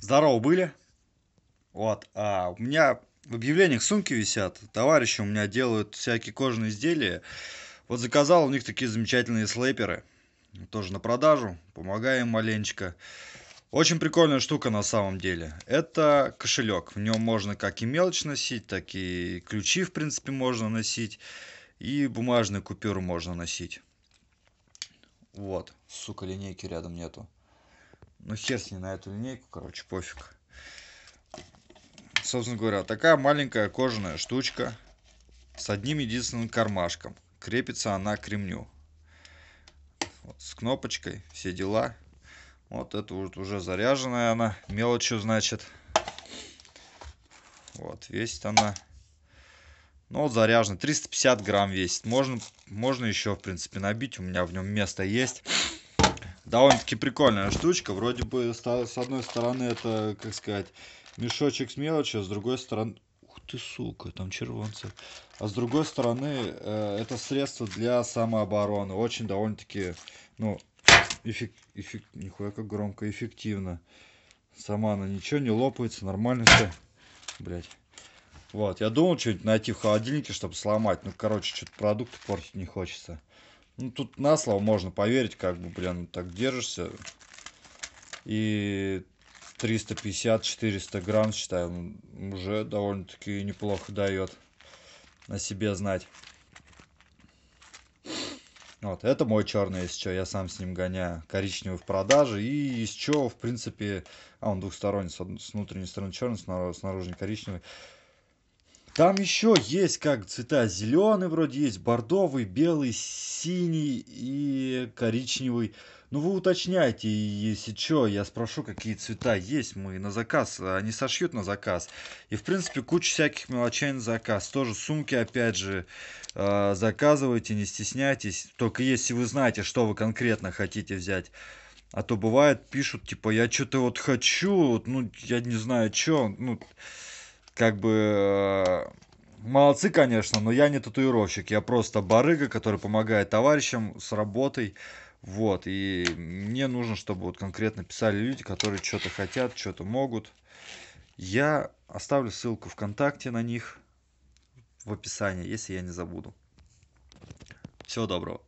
Здорово были. Вот, а у меня в объявлениях сумки висят. Товарищи у меня делают всякие кожаные изделия. Вот заказал у них такие замечательные слэперы. Тоже на продажу. Помогаем маленечко. Очень прикольная штука на самом деле. Это кошелек. В нем можно как и мелочь носить, так и ключи, в принципе, можно носить. И бумажную купюру можно носить. Вот. Сука, линейки рядом нету ну хер с ней на эту линейку короче пофиг собственно говоря такая маленькая кожаная штучка с одним единственным кармашком крепится она к ремню вот, с кнопочкой все дела вот это вот уже заряженная она мелочью значит вот весит она ну вот заряжена 350 грамм весит можно можно еще в принципе набить у меня в нем место есть довольно-таки прикольная штучка. Вроде бы с одной стороны это, как сказать, мешочек с мелочью, а с другой стороны... Ух ты, сука, там червонцы. А с другой стороны, э, это средство для самообороны. Очень довольно-таки, ну, эффек... эффек... нихуя как громко, эффективно. Сама она ничего не лопается, нормально все. Блять. Вот, я думал что-нибудь найти в холодильнике, чтобы сломать. Ну, короче, что-то продукты портить не хочется. Ну, тут на слово можно поверить, как бы, блин, ну, так держишься. И 350-400 грамм, считаем, уже довольно-таки неплохо дает на себе знать. Вот, это мой черный, если что, я сам с ним гоняю. Коричневый в продаже. И из чего, в принципе, а он двухсторонний, с внутренней стороны черный, снаружи, снаружи коричневый. Там еще есть как цвета зеленый вроде есть, бордовый, белый, синий и коричневый. Ну вы уточняйте, если что, я спрошу, какие цвета есть, мы на заказ, они сошьют на заказ. И в принципе куча всяких мелочей на заказ, тоже сумки опять же, э, заказывайте, не стесняйтесь, только если вы знаете, что вы конкретно хотите взять. А то бывает пишут, типа, я что-то вот хочу, ну я не знаю что, ну как бы э, молодцы, конечно, но я не татуировщик, я просто барыга, который помогает товарищам с работой. Вот, и мне нужно, чтобы вот конкретно писали люди, которые что-то хотят, что-то могут. Я оставлю ссылку ВКонтакте на них в описании, если я не забуду. Всего доброго.